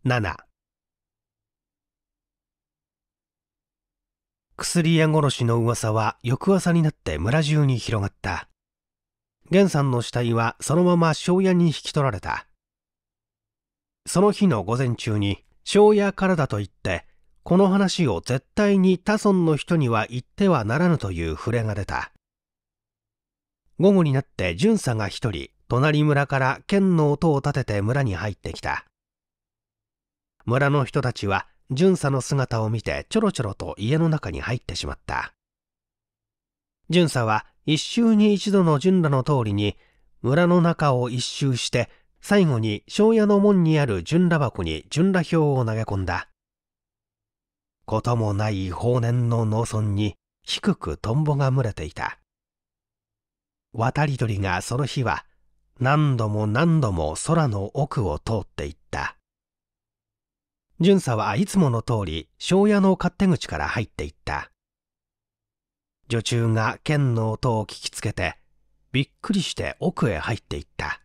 7薬屋殺しの噂は翌朝になって村中に広がった源さんの死体はそのまま庄屋に引き取られたその日の午前中に庄屋からだと言ってこの話を絶対に他村の人には言ってはならぬという触れが出た午後になって巡査が一人隣村から剣の音を立てて村に入ってきた村の人たちは巡査の姿を見てちょろちょろと家の中に入ってしまった巡査は一週に一度の巡らの通りに村の中を一周して最後に庄屋の門にある純羅箱に純羅票を投げ込んだ。こともない法然の農村に低くトンボが群れていた。渡り鳥がその日は何度も何度も空の奥を通っていった。巡査はいつもの通り庄屋の勝手口から入っていった。女中が剣の音を聞きつけてびっくりして奥へ入っていった。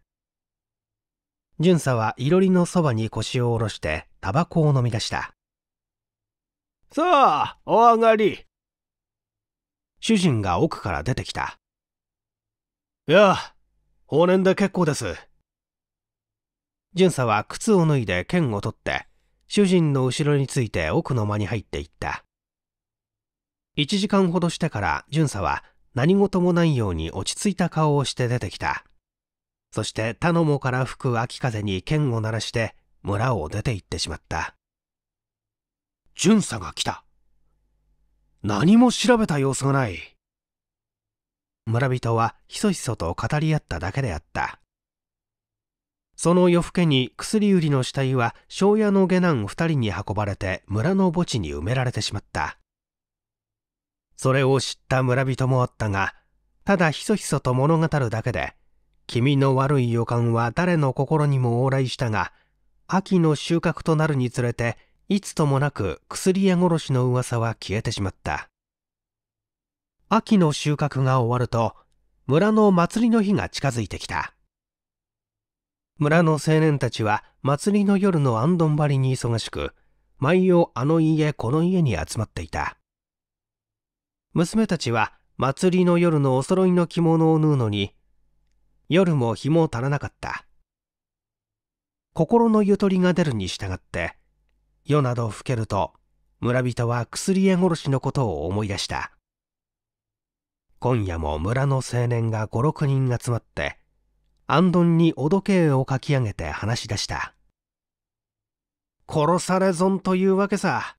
巡査はいろりのそばに腰を下ろしてタバコを飲み出した。さあ、お上がり。主人が奥から出てきた。いや、法年で結構です。巡査は靴を脱いで剣を取って、主人の後ろについて奥の間に入っていった。1時間ほどしてから巡査は何事もないように落ち着いた顔をして出てきた。そして田野もから吹く秋風に剣を鳴らして村を出て行ってしまった。巡査が来た。何も調べた様子がない。村人はひそひそと語り合っただけであった。その夜更けに薬売りの死体は庄屋の下男二人に運ばれて村の墓地に埋められてしまった。それを知った村人もあったが、ただひそひそと物語るだけで君の悪い予感は誰の心にも往来したが、秋の収穫となるにつれて、いつともなく薬屋殺しの噂は消えてしまった。秋の収穫が終わると、村の祭りの日が近づいてきた。村の青年たちは祭りの夜のあんどん張りに忙しく、毎夜あの家この家に集まっていた。娘たちは祭りの夜のお揃いの着物を縫うのに夜も日も足らなかった心のゆとりが出るに従って夜など更けると村人は薬屋殺しのことを思い出した今夜も村の青年が56人集まって安んにおどけをかき上げて話し出した殺され損というわけさ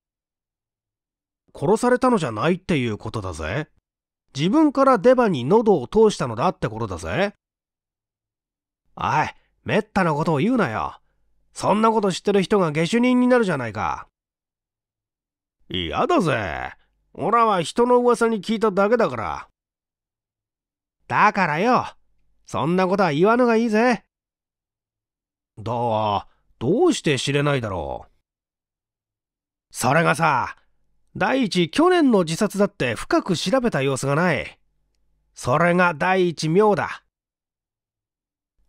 殺されたのじゃないっていうことだぜ自分から出歯に喉を通したのだってことだぜおい、めったなことを言うなよ。そんなこと知ってる人が下手人になるじゃないか。嫌だぜ。俺は人の噂に聞いただけだから。だからよ。そんなことは言わぬがいいぜ。だわ、どうして知れないだろう。それがさ、第一、去年の自殺だって深く調べた様子がない。それが第一妙だ。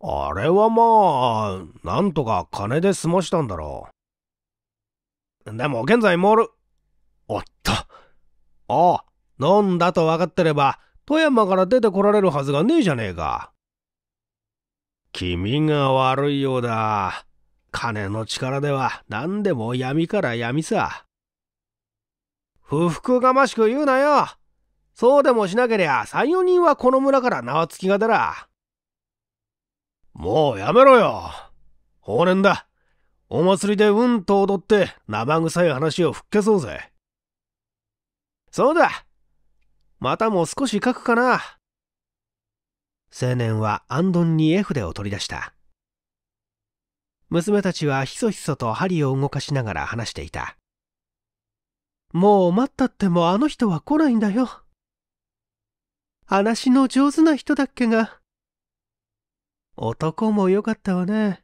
あれはまあ、なんとか金で済ましたんだろう。でも現在モール、おっと。ああ、飲んだと分かってれば、富山から出てこられるはずがねえじゃねえか。君が悪いようだ。金の力では何でも闇から闇さ。不服がましく言うなよ。そうでもしなけりゃ三四人はこの村から縄付きが出ら。もうやめろよ。法年だ。お祭りでうんと踊って生臭い話を吹っけそうぜ。そうだ。またもう少し書くかな。青年はあんに絵筆を取り出した。娘たちはひそひそと針を動かしながら話していた。もう待ったってもあの人は来ないんだよ。話の上手な人だっけが。男も良かったわね。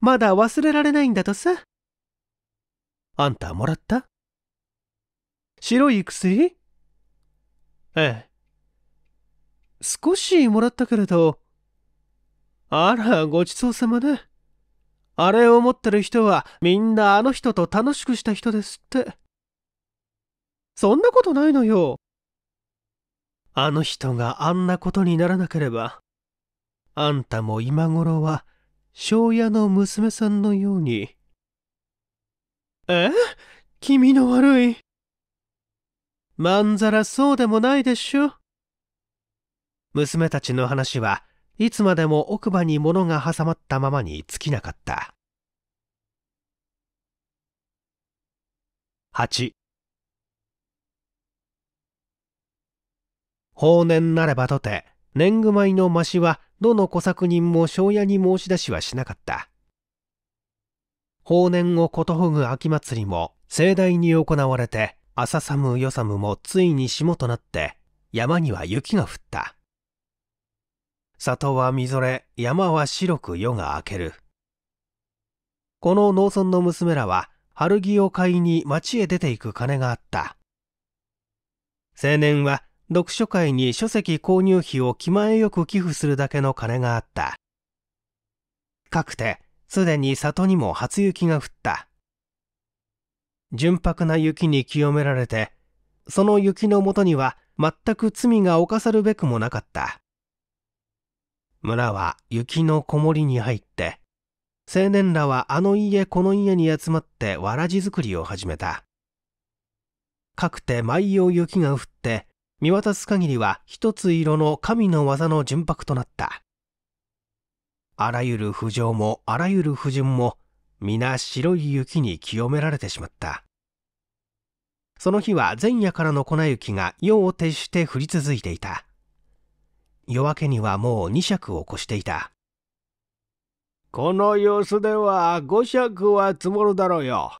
まだ忘れられないんだとさ。あんたもらった白い薬ええ。少しもらったけれど、あら、ごちそうさまね。あれを持ってる人はみんなあの人と楽しくした人ですって。そんなことないのよ。あの人があんなことにならなければ、あんたも今頃は、庄屋の娘さんのように。え気味の悪い。まんざらそうでもないでしょ。娘たちの話はいつまでも奥歯に物が挟まったままに尽きなかった。8法年なればとて年貢米の増しはどの小作人も庄屋に申し出しはしなかった。法年をことほぐ秋祭りも盛大に行われて、朝寒夜寒もついに霜となって、山には雪が降った。里はみぞれ、山は白く夜が明ける。この農村の娘らは、春着を買いに町へ出ていく金があった。青年は読書会に書籍購入費を気前よく寄付するだけの金があった。かくて、すでに里にも初雪が降った。純白な雪に清められて、その雪のもとには全く罪が犯さるべくもなかった。村は雪のこもりに入って、青年らはあの家この家に集まってわらじ作りを始めた。かくて毎夜雪が降って、見渡す限りは一つ色の神の技の純白となった。あらゆる不条もあらゆる不純も皆白い雪に清められてしまった。その日は前夜からの粉雪が夜を徹して降り続いていた。夜明けにはもう二尺を越していた。この様子では五尺は積もるだろうよ。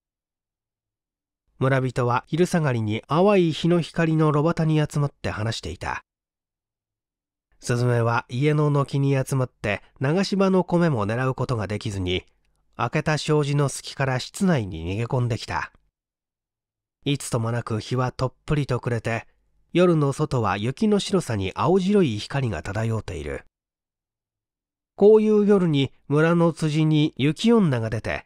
村人は昼下がりに淡い日の光の炉端に集まって話していた。スズメは家の軒に集まって長場の米も狙うことができずに、開けた障子の隙から室内に逃げ込んできた。いつともなく日はとっぷりと暮れて、夜の外は雪の白さに青白い光が漂っている。こういう夜に村の辻に雪女が出て、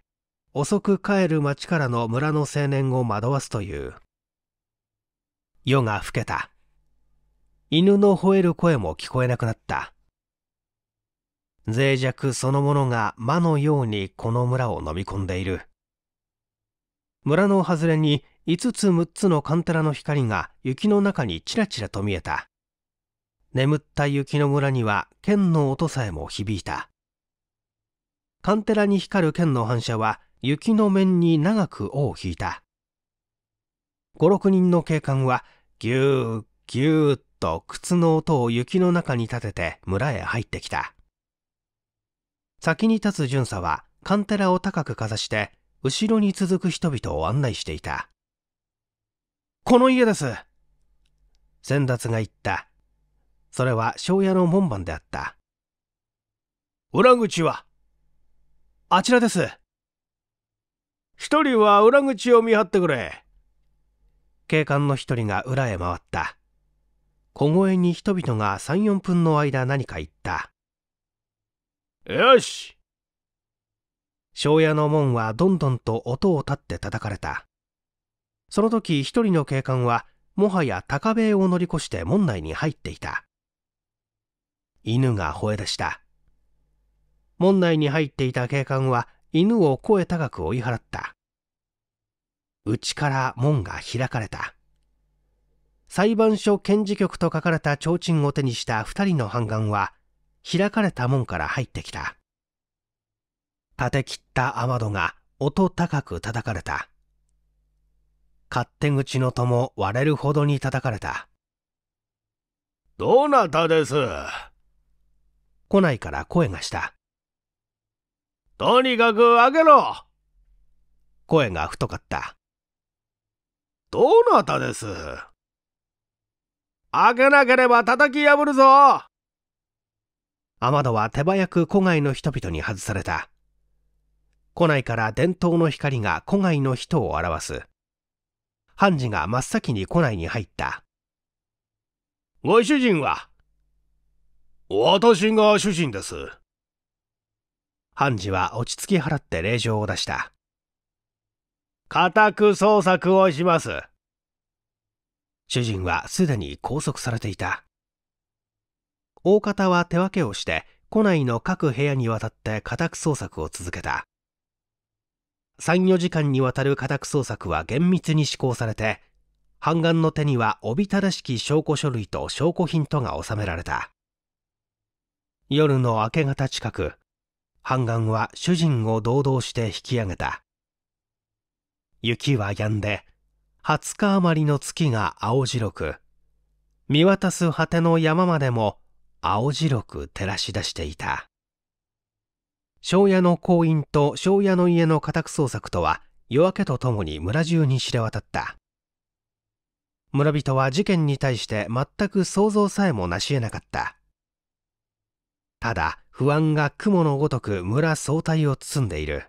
遅く帰る町からの村の青年を惑わすという夜が更けた犬の吠える声も聞こえなくなった脆弱そのものが魔のようにこの村を飲み込んでいる村の外れに5つ6つのカンテラの光が雪の中にちらちらと見えた眠った雪の村には剣の音さえも響いたカンテラに光る剣の反射は雪の面に長く尾を引いた56人の警官はぎゅーぎゅーっと靴の音を雪の中に立てて村へ入ってきた先に立つ巡査はカンテラを高くかざして後ろに続く人々を案内していたこの家です先達が言ったそれは庄屋の門番であった裏口はあちらです一人は裏口を見張ってくれ。警官の一人が裏へ回った。小声に人々が3、4分の間何か言った。よし庄屋の門はどんどんと音を立って叩かれた。その時一人の警官はもはや高塀を乗り越して門内に入っていた。犬が吠え出した。門内に入っていた警官は犬を声高く追い払った。内から門が開かれた。裁判所検事局と書かれた提灯を手にした2人の判官は、開かれた門から入ってきた。立て切った雨戸が音高く叩かれた。勝手口の戸も割れるほどに叩かれた。どなたです。ないから声がした。とにかく開けろ声が太かった。どなたです開けなければ叩き破るぞ雨戸は手早く古外の人々に外された。古内から伝統の光が古外の人を表す。判事が真っ先に古内に入った。ご主人は私が主人です。判事は落ち着き払って令状を出した。家宅捜索をします。主人はすでに拘束されていた。大方は手分けをして、庫内の各部屋にわたって家宅捜索を続けた。3、4時間にわたる家宅捜索は厳密に施行されて、判官の手にはおびただしき証拠書類と証拠品とが収められた。夜の明け方近く、判官は主人を堂々して引き上げた雪は止んで20日余りの月が青白く見渡す果ての山までも青白く照らし出していた庄屋の行員と庄屋の家の家宅捜索とは夜明けとともに村中に知れ渡った村人は事件に対して全く想像さえもなし得なかったただ不安が雲のごとく村総体を包んでいる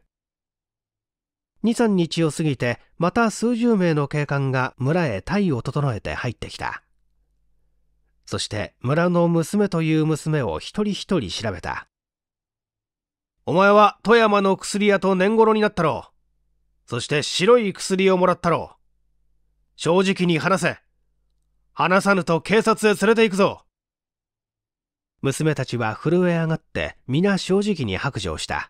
23日を過ぎてまた数十名の警官が村へ隊を整えて入ってきたそして村の娘という娘を一人一人調べたお前は富山の薬屋と年頃になったろうそして白い薬をもらったろう正直に話せ話さぬと警察へ連れて行くぞ娘たちは震え上がって皆正直に白状した。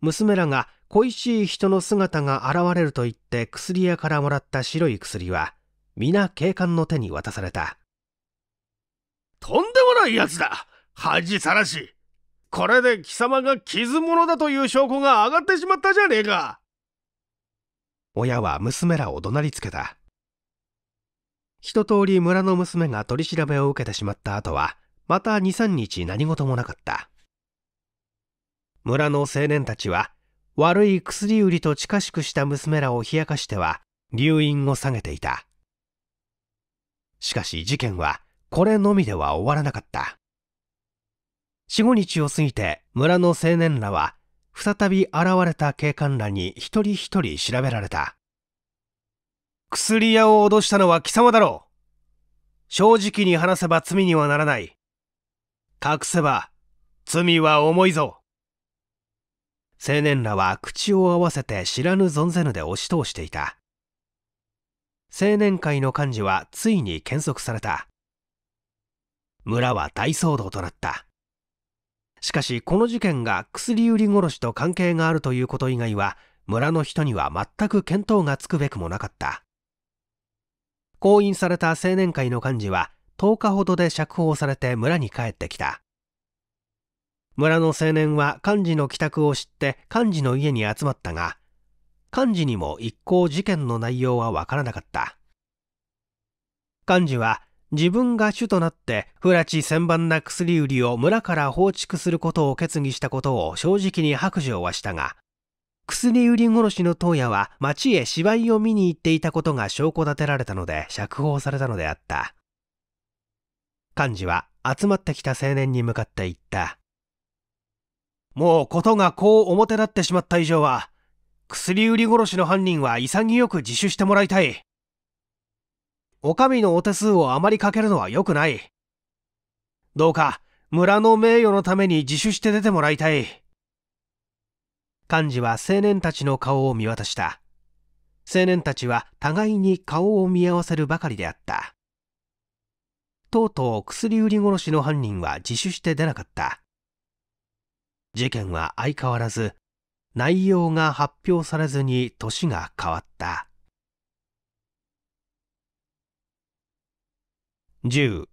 娘らが恋しい人の姿が現れると言って薬屋からもらった白い薬は、皆警官の手に渡された。とんでもない奴だ恥さらしこれで貴様が傷者だという証拠が上がってしまったじゃねえか親は娘らを怒鳴りつけた。一通り村の娘が取り調べを受けてしまった後は、また23日何事もなかった村の青年たちは悪い薬売りと近しくした娘らを冷やかしては留飲を下げていたしかし事件はこれのみでは終わらなかった45日を過ぎて村の青年らは再び現れた警官らに一人一人調べられた薬屋を脅したのは貴様だろう正直に話せば罪にはならない。隠せば罪は重いぞ青年らは口を合わせて知らぬ存ぜぬで押し通していた青年会の幹事はついに検束された村は大騒動となったしかしこの事件が薬売り殺しと関係があるということ以外は村の人には全く見当がつくべくもなかった行印された青年会の幹事は10日ほどで釈放されて村に帰ってきた村の青年は幹事の帰宅を知って幹事の家に集まったが幹事にも一向事件の内容はわからなかった幹事は自分が主となって不拉致千番な薬売りを村から放逐することを決議したことを正直に白状はしたが薬売り殺しの当夜は町へ芝居を見に行っていたことが証拠立てられたので釈放されたのであった幹事は集まってきた青年に向かって言った。もうことがこう表立ってしまった以上は、薬売り殺しの犯人は潔く自首してもらいたい。お上のお手数をあまりかけるのは良くない。どうか、村の名誉のために自首して出てもらいたい。幹事は青年たちの顔を見渡した。青年たちは互いに顔を見合わせるばかりであった。とうとう薬売り殺しの犯人は自首して出なかった事件は相変わらず内容が発表されずに年が変わった10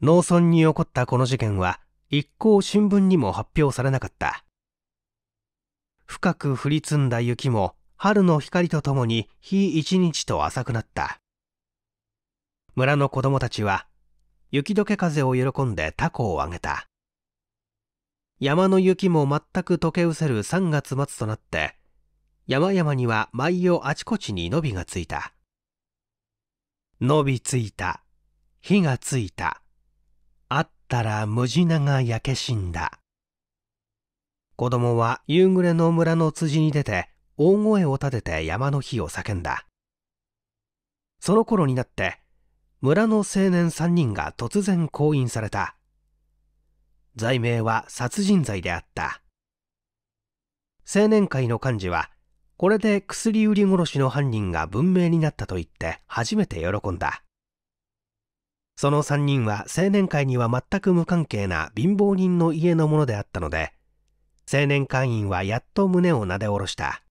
農村に起こったこの事件は一向新聞にも発表されなかった深く降り積んだ雪も春の光とともに日一日と浅くなった村の子供たちは雪解け風を喜んで凧をあげた山の雪も全く溶け失せる3月末となって山々には舞をあちこちに伸びがついた伸びついた火がついたあったらムジナが焼け死んだ子供は夕暮れの村の辻に出て大声を立てて山の日を叫んだその頃になって村の青年3人が突然降院された罪名は殺人罪であった青年会の幹事はこれで薬売り殺しの犯人が文明になったと言って初めて喜んだその3人は青年会には全く無関係な貧乏人の家のものであったので青年会員はやっと胸をなで下ろした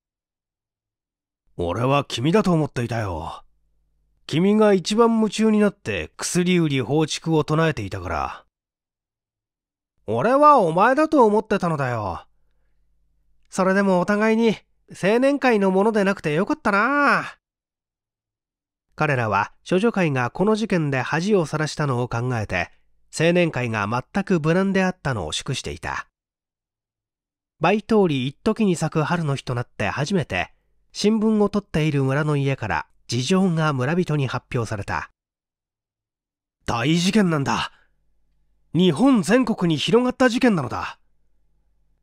俺は君だと思っていたよ。君が一番夢中になって薬売り放逐を唱えていたから。俺はお前だと思ってたのだよ。それでもお互いに青年会のものでなくてよかったな。彼らは処女会がこの事件で恥をさらしたのを考えて、青年会が全く無難であったのを祝していた。バイ通り一時に咲く春の日となって初めて新聞を取っている村の家から事情が村人に発表された。大事件なんだ。日本全国に広がった事件なのだ。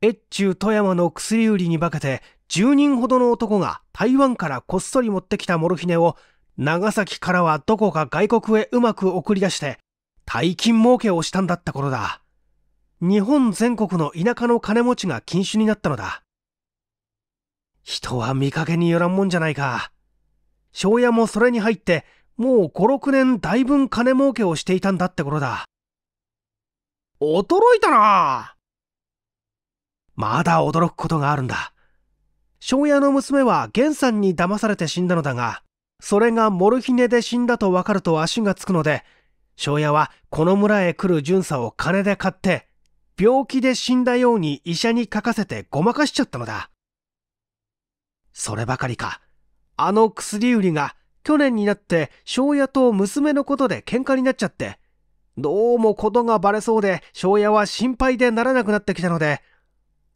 越中富山の薬売りに化けて10人ほどの男が台湾からこっそり持ってきたモルヒネを長崎からはどこか外国へうまく送り出して大金儲けをしたんだった頃だ。日本全国の田舎の金持ちが禁酒になったのだ。人は見かけによらんもんじゃないか。庄屋もそれに入って、もう5、6年だいぶ金儲けをしていたんだってことだ。驚いたなまだ驚くことがあるんだ。庄屋の娘は源さんに騙されて死んだのだが、それがモルヒネで死んだとわかると足がつくので、庄屋はこの村へ来る巡査を金で買って、病気で死んだように医者に書かせてごまかしちゃったのだ。そればかりか。あの薬売りが去年になって庄屋と娘のことで喧嘩になっちゃって、どうもことがバレそうで庄屋は心配でならなくなってきたので、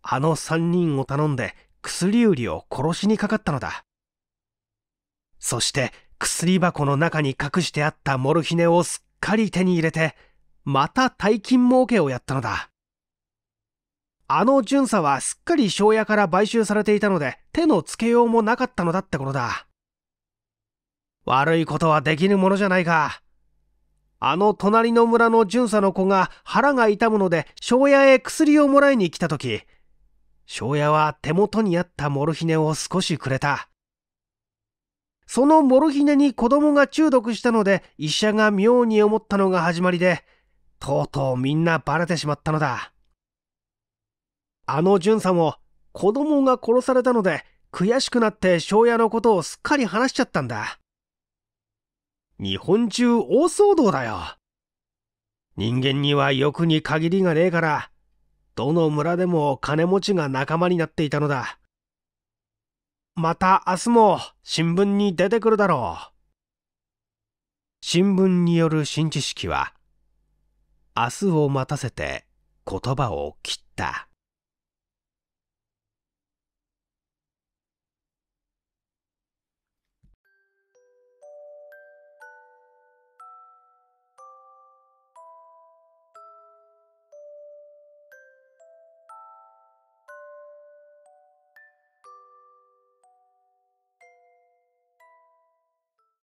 あの三人を頼んで薬売りを殺しにかかったのだ。そして薬箱の中に隠してあったモルヒネをすっかり手に入れて、また大金儲けをやったのだ。あの巡査はすっかり庄屋から買収されていたので手のつけようもなかったのだってことだ。悪いことはできぬものじゃないか。あの隣の村の巡査の子が腹が痛むので庄屋へ薬をもらいに来た時、庄屋は手元にあったモルヒネを少しくれた。そのモルヒネに子供が中毒したので医者が妙に思ったのが始まりで、とうとうみんなバレてしまったのだ。あの淳さんも子供が殺されたので悔しくなって庄屋のことをすっかり話しちゃったんだ。日本中大騒動だよ。人間には欲に限りがねえから、どの村でも金持ちが仲間になっていたのだ。また明日も新聞に出てくるだろう。新聞による新知識は、明日を待たせて言葉を切った。